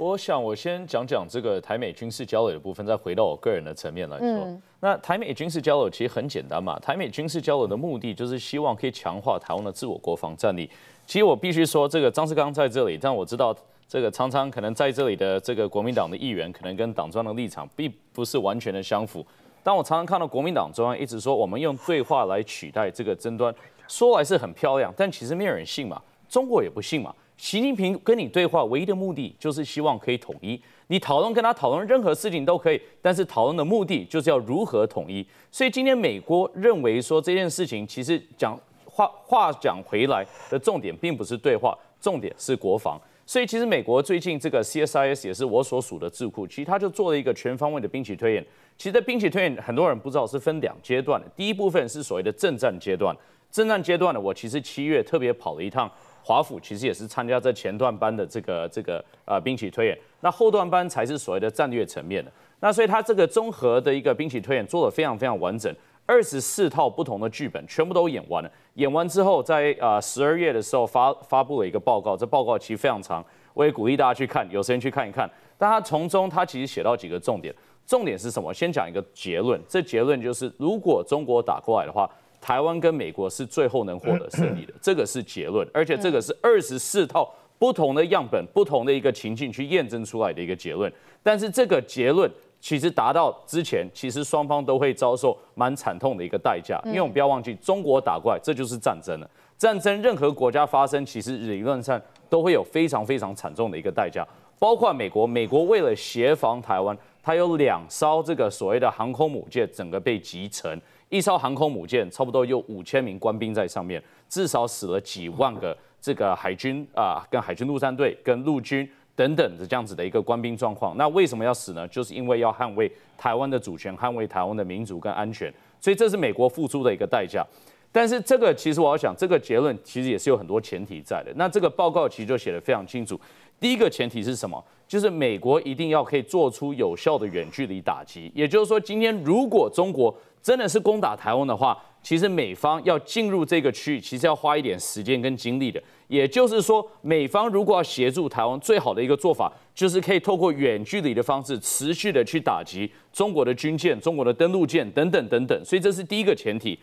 我想，我先讲讲这个台美军事交流的部分，再回到我个人的层面来说。那台美军事交流其实很简单嘛，台美军事交流的目的就是希望可以强化台湾的自我国防战力。其实我必须说，这个张志刚在这里，但我知道这个常常可能在这里的这个国民党的议员，可能跟党中央的立场并不是完全的相符。但我常常看到国民党中央一直说我们用对话来取代这个争端，说来是很漂亮，但其实没有人信嘛，中国也不信嘛。习近平跟你对话，唯一的目的就是希望可以统一。你讨论跟他讨论任何事情都可以，但是讨论的目的就是要如何统一。所以今天美国认为说这件事情，其实讲话话讲回来的重点并不是对话，重点是国防。所以其实美国最近这个 CSIS 也是我所属的智库，其实他就做了一个全方位的兵器推演。其实兵器推演，很多人不知道是分两阶段的。第一部分是所谓的正战阶段，正战阶段呢，我其实七月特别跑了一趟。华府其实也是参加在前段班的这个这个呃兵棋推演，那后段班才是所谓的战略层面的。那所以他这个综合的一个兵棋推演做的非常非常完整，二十四套不同的剧本全部都演完了。演完之后，在呃十二月的时候发发布了一个报告，这报告其实非常长，我也鼓励大家去看，有时间去看一看。但他从中他其实写到几个重点，重点是什么？先讲一个结论，这结论就是如果中国打过来的话。台湾跟美国是最后能获得胜利的，这个是结论，而且这个是二十四套不同的样本、不同的一个情境去验证出来的一个结论。但是这个结论其实达到之前，其实双方都会遭受蛮惨痛的一个代价，因为我们不要忘记，中国打过来，这就是战争了。战争任何国家发生，其实理论上都会有非常非常惨重的一个代价，包括美国。美国为了协防台湾，它有两艘这个所谓的航空母舰整个被击沉。一艘航空母舰差不多有五千名官兵在上面，至少死了几万个这个海军啊，跟海军陆战队、跟陆军等等的这样子的一个官兵状况。那为什么要死呢？就是因为要捍卫台湾的主权，捍卫台湾的民主跟安全。所以这是美国付出的一个代价。但是这个其实我要想，这个结论其实也是有很多前提在的。那这个报告其实就写得非常清楚。第一个前提是什么？就是美国一定要可以做出有效的远距离打击。也就是说，今天如果中国真的是攻打台湾的话，其实美方要进入这个区域，其实要花一点时间跟精力的。也就是说，美方如果要协助台湾，最好的一个做法就是可以透过远距离的方式，持续的去打击中国的军舰、中国的登陆舰等等等等。所以这是第一个前提。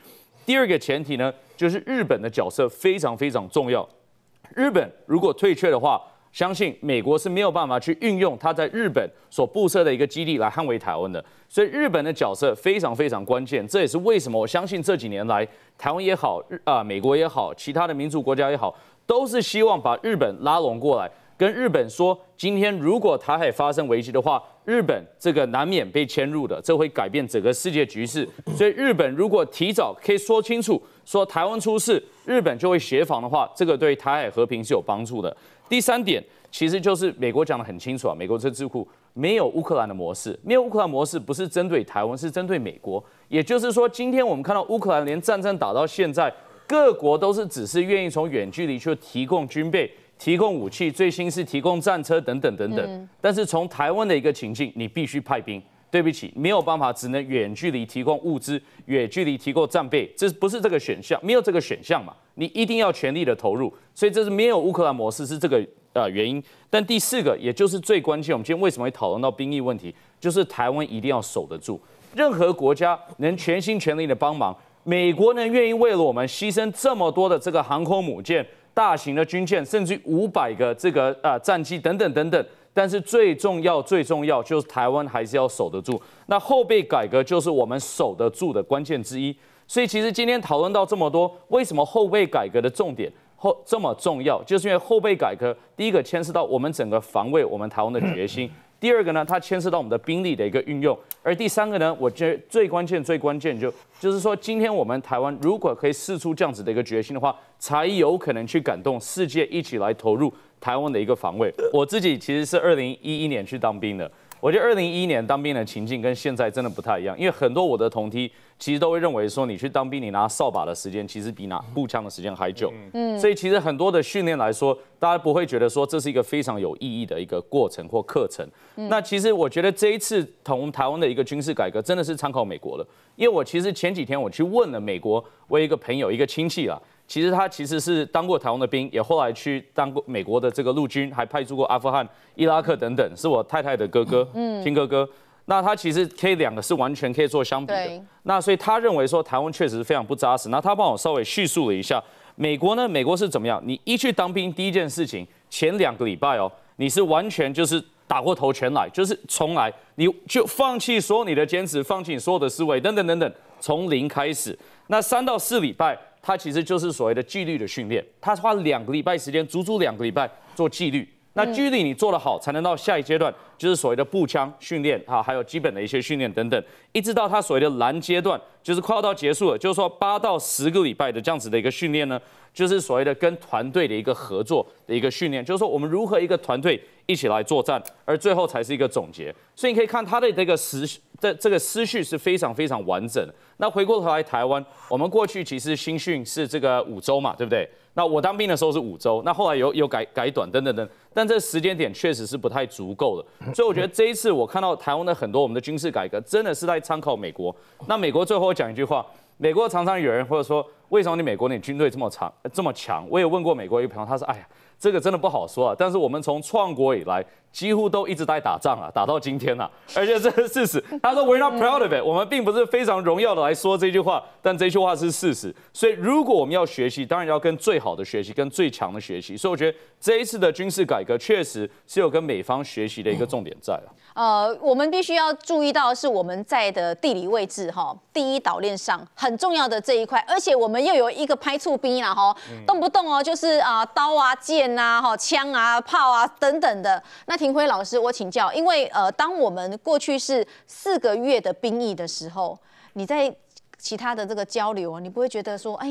第二个前提呢，就是日本的角色非常非常重要。日本如果退却的话，相信美国是没有办法去运用它在日本所布设的一个基地来捍卫台湾的，所以日本的角色非常非常关键。这也是为什么我相信这几年来台湾也好，日啊美国也好，其他的民主国家也好，都是希望把日本拉拢过来，跟日本说，今天如果台海发生危机的话，日本这个难免被牵入的，这会改变整个世界局势。所以日本如果提早可以说清楚，说台湾出事。日本就会协防的话，这个对台海和平是有帮助的。第三点，其实就是美国讲的很清楚啊，美国这智库没有乌克兰的模式，没有乌克兰模式不是针对台湾，是针对美国。也就是说，今天我们看到乌克兰连战争打到现在，各国都是只是愿意从远距离去提供军备、提供武器，最新是提供战车等等等等。但是从台湾的一个情境，你必须派兵。对不起，没有办法，只能远距离提供物资，远距离提供战备，这不是这个选项？没有这个选项嘛？你一定要全力的投入，所以这是没有乌克兰模式是这个呃原因。但第四个，也就是最关键，我们今天为什么会讨论到兵役问题？就是台湾一定要守得住，任何国家能全心全力的帮忙，美国能愿意为了我们牺牲这么多的这个航空母舰。大型的军舰，甚至于五百个这个啊战机等等等等，但是最重要最重要就是台湾还是要守得住。那后备改革就是我们守得住的关键之一。所以其实今天讨论到这么多，为什么后备改革的重点后这么重要？就是因为后备改革第一个牵涉到我们整个防卫我们台湾的决心。第二个呢，它牵涉到我们的兵力的一个运用，而第三个呢，我觉得最关键、最关键就就是说，今天我们台湾如果可以试出这样子的一个决心的话，才有可能去感动世界，一起来投入台湾的一个防卫。我自己其实是二零一一年去当兵的。我觉得二零一一年当兵的情境跟现在真的不太一样，因为很多我的同梯其实都会认为说，你去当兵你拿扫把的时间，其实比拿步枪的时间还久。嗯，所以其实很多的训练来说，大家不会觉得说这是一个非常有意义的一个过程或课程。那其实我觉得这一次同台湾的一个军事改革，真的是参考美国了，因为我其实前几天我去问了美国，我一个朋友一个亲戚啊。其实他其实是当过台湾的兵，也后来去当过美国的这个陆军，还派驻过阿富汗、伊拉克等等。是我太太的哥哥，嗯，亲哥哥。那他其实可以两个是完全可以做相比的。那所以他认为说台湾确实是非常不扎实。那他帮我稍微叙述了一下，美国呢，美国是怎么样？你一去当兵，第一件事情，前两个礼拜哦，你是完全就是打过头全来，就是从来，你就放弃所有你的坚持，放弃你所有的思维，等等等等，从零开始。那三到四礼拜。它其实就是所谓的纪律的训练，他花两个礼拜时间，足足两个礼拜做纪律。那纪律你做得好，才能到下一阶段，就是所谓的步枪训练啊，还有基本的一些训练等等，一直到他所谓的蓝阶段，就是快要到结束了，就是说八到十个礼拜的这样子的一个训练呢，就是所谓的跟团队的一个合作的一个训练，就是说我们如何一个团队一起来作战，而最后才是一个总结。所以你可以看他的这个时。这这个思绪是非常非常完整的。那回过头来台湾，我们过去其实新训是这个五周嘛，对不对？那我当兵的时候是五周，那后来有有改改短，等等等。但这时间点确实是不太足够的。所以我觉得这一次我看到台湾的很多我们的军事改革，真的是在参考美国。那美国最后讲一句话：美国常常有人或者说，为什么你美国你军队这么长这么强？我也问过美国一个朋友，他说：哎呀。这个真的不好说啊，但是我们从创国以来，几乎都一直在打仗啊，打到今天啊，而且这是事实。他说，We're not proud of it，我们并不是非常荣耀的来说这句话，但这句话是事实。所以如果我们要学习，当然要跟最好的学习，跟最强的学习。所以我觉得这一次的军事改革确实是有跟美方学习的一个重点在啊。呃，我们必须要注意到是我们在的地理位置哈，第一岛链上很重要的这一块，而且我们又有一个拍触兵啦哈，动不动哦就是啊刀啊剑。呐哈枪啊炮啊等等的，那廷辉老师我请教，因为呃，当我们过去是四个月的兵役的时候，你在其他的这个交流啊，你不会觉得说，哎，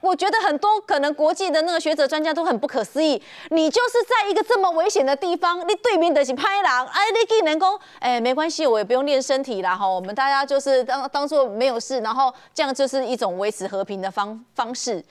我觉得很多可能国际的那个学者专家都很不可思议，你就是在一个这么危险的地方，你对面的是拍狼，哎，你去能够，哎，没关系，我也不用练身体了哈，我们大家就是当当做没有事，然后这样就是一种维持和平的方方式。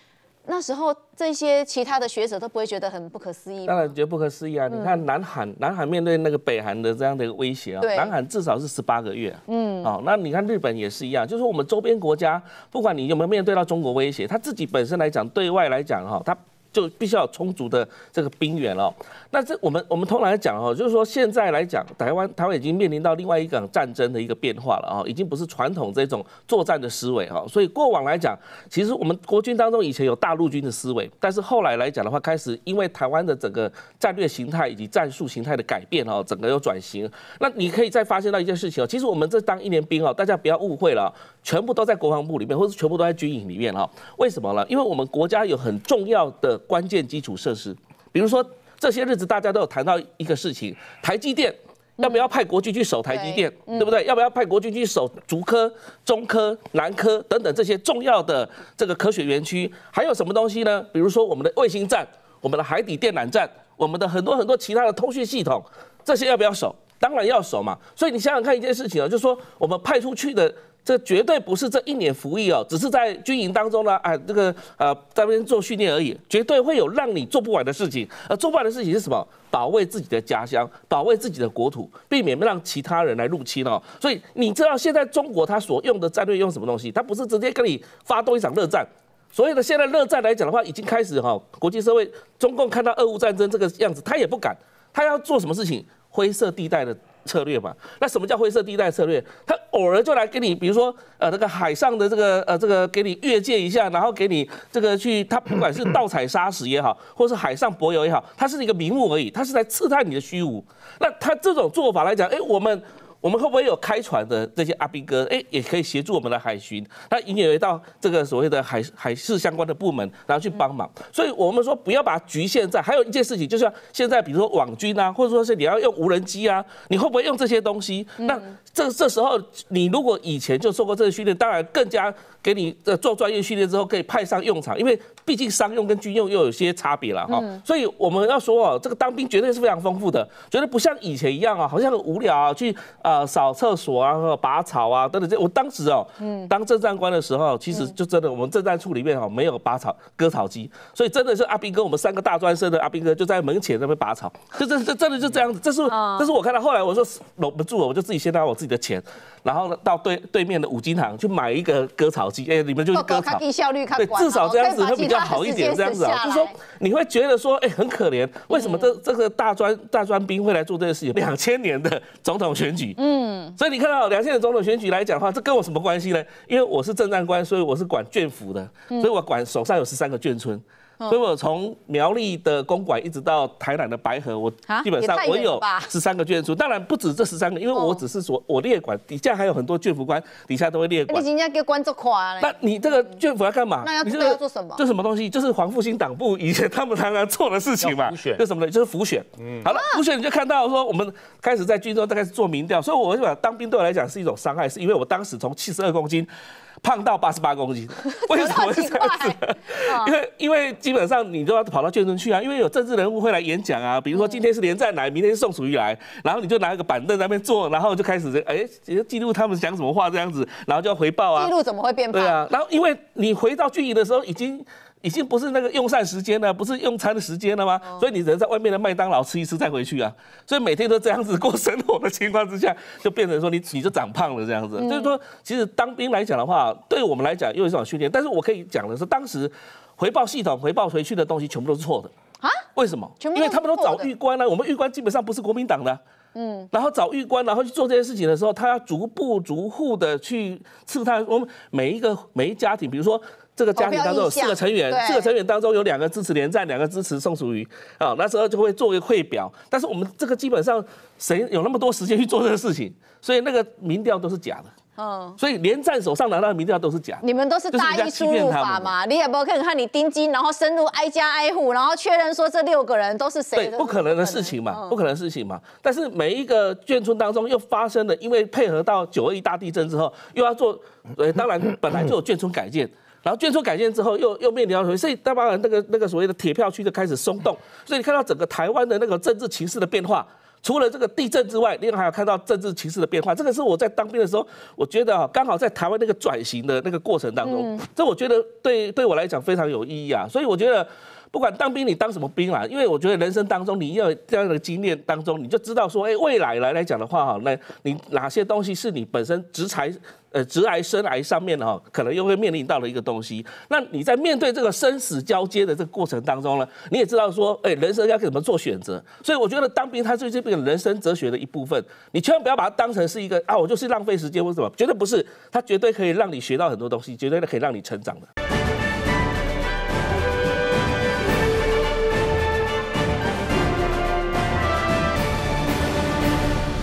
那时候这些其他的学者都不会觉得很不可思议，当然觉得不可思议啊！你看南韩，南韩面对那个北韩的这样的一个威胁啊，南韩至少是十八个月。嗯，好，那你看日本也是一样，就是我们周边国家，不管你有没有面对到中国威胁，他自己本身来讲，对外来讲哈，他。就必须要充足的这个兵源哦。那这我们我们通常来讲哦，就是说现在来讲，台湾台湾已经面临到另外一个战争的一个变化了啊，已经不是传统这种作战的思维哦。所以过往来讲，其实我们国军当中以前有大陆军的思维，但是后来来讲的话，开始因为台湾的整个战略形态以及战术形态的改变哦，整个有转型。那你可以再发现到一件事情哦，其实我们这当一年兵哦，大家不要误会了，全部都在国防部里面，或是全部都在军营里面哈。为什么呢？因为我们国家有很重要的。关键基础设施，比如说这些日子大家都有谈到一个事情，台积电要不要派国军去守台积电，对不对？要不要派国军去守竹科、中科、南科等等这些重要的这个科学园区？还有什么东西呢？比如说我们的卫星站、我们的海底电缆站、我们的很多很多其他的通讯系统，这些要不要守？当然要守嘛。所以你想想看一件事情啊，就是说我们派出去的。这绝对不是这一年服役哦，只是在军营当中呢，啊，这个呃，那边做训练而已。绝对会有让你做不完的事情，而做不完的事情是什么？保卫自己的家乡，保卫自己的国土，避免让其他人来入侵哦。所以你知道现在中国他所用的战略用什么东西？他不是直接跟你发动一场热战，所以呢，现在热战来讲的话，已经开始哈。国际社会，中共看到俄乌战争这个样子，他也不敢，他要做什么事情？灰色地带的。策略嘛，那什么叫灰色地带策略？他偶尔就来给你，比如说，呃，那个海上的这个，呃，这个给你越界一下，然后给你这个去，他不管是盗采砂石也好，或是海上博游也好，它是一个名目而已，它是在刺探你的虚无。那他这种做法来讲，哎，我们。我们会不会有开船的这些阿兵哥？哎，也可以协助我们的海巡，那引以到这个所谓的海海事相关的部门，然后去帮忙。所以，我们说不要把局限在。还有一件事情，就是现在比如说网军啊，或者说是你要用无人机啊，你会不会用这些东西？那这这时候，你如果以前就受过这个训练，当然更加给你呃做专业训练之后可以派上用场，因为毕竟商用跟军用又有些差别了哈。所以我们要说哦，这个当兵绝对是非常丰富的，绝对不像以前一样啊，好像很无聊啊，去啊。扫厕所啊，拔草啊，等等。这我当时哦，当政战官的时候，其实就真的，我们政战处里面哈没有拔草割草机，所以真的是阿兵哥，我们三个大专生的阿兵哥就在门前那边拔草，这这这真的就这样子。这是这是我看到后来我说搂不住了，我就自己先拿我自己的钱。然后呢，到对对面的五金行去买一个割草机，哎，你们就割草，效率对，至少这样子会比较好一点，这样子，啊，就是说你会觉得说，哎，很可怜，为什么这这个大专大专兵会来做这件事？两千年的总统选举，嗯，所以你看到两千年的总统选举来讲的话，这跟我什么关系呢？因为我是政战官，所以我是管眷府的，所以我管手上有十三个眷村。所以我从苗栗的公馆一直到台南的白河，我基本上我有十三个卷书，当然不止这十三个，因为我只是说我列管底下还有很多卷福官，底下都会列管。你今天给嘞？那你这个卷福要干嘛？那要要做什么？这什么东西？就是黄复兴党部以前他们常常做的事情嘛。就什么呢？就是浮选。嗯，好了，浮选你就看到说我们开始在军中大概是做民调，所以我就把当兵对我来讲是一种伤害，是因为我当时从七十二公斤。胖到八十八公斤，为什么是这样子？因为 因为基本上你都要跑到健身去啊，因为有政治人物会来演讲啊，比如说今天是连战来，明天是宋楚瑜来，然后你就拿一个板凳在那边坐，然后就开始哎记录他们讲什么话这样子，然后就要回报啊。记录怎么会变胖？对啊，然后因为你回到军营的时候已经。已经不是那个用膳时间了，不是用餐的时间了吗？所以你只能在外面的麦当劳吃一吃再回去啊。所以每天都这样子过生活的情况之下，就变成说你你就长胖了这样子。就是说，其实当兵来讲的话，对我们来讲又是一种训练。但是我可以讲的是，当时回报系统回报回去的东西全部都是错的啊？为什么？因为他们都找狱官了，我们狱官基本上不是国民党的。嗯，然后找狱官，然后去做这些事情的时候，他要逐步逐户的去刺探我们每一个每一家庭，比如说。这个家庭当中有四个成员，四个成员当中有两个支持连战，两个支持宋楚瑜啊，那时候就会做一个汇表。但是我们这个基本上谁有那么多时间去做这个事情？所以那个民调都是假的。嗯，所以连战手上拿到的民调都是假。你们都是大一输入法嘛？你也不看看你盯金，然后深入挨家挨户，然后确认说这六个人都是谁？对，不可能的事情嘛，不可能事情嘛。但是每一个眷村当中又发生了，因为配合到九二一大地震之后，又要做，呃，当然本来就有眷村改建。然后捐出改建之后，又又面临到所以大巴人那个那个所谓的铁票区就开始松动，所以你看到整个台湾的那个政治情势的变化，除了这个地震之外，另外还有看到政治情势的变化。这个是我在当兵的时候，我觉得啊，刚好在台湾那个转型的那个过程当中，这我觉得对对我来讲非常有意义啊。所以我觉得。不管当兵你当什么兵啦，因为我觉得人生当中你要这样的经验当中，你就知道说，哎，未来来来讲的话哈，那你哪些东西是你本身职才、呃，职癌、生癌上面的哈，可能又会面临到的一个东西。那你在面对这个生死交接的这个过程当中呢，你也知道说，哎，人生要怎么做选择。所以我觉得当兵它是最个人生哲学的一部分，你千万不要把它当成是一个啊，我就是浪费时间，为什么？绝对不是，它绝对可以让你学到很多东西，绝对可以让你成长的。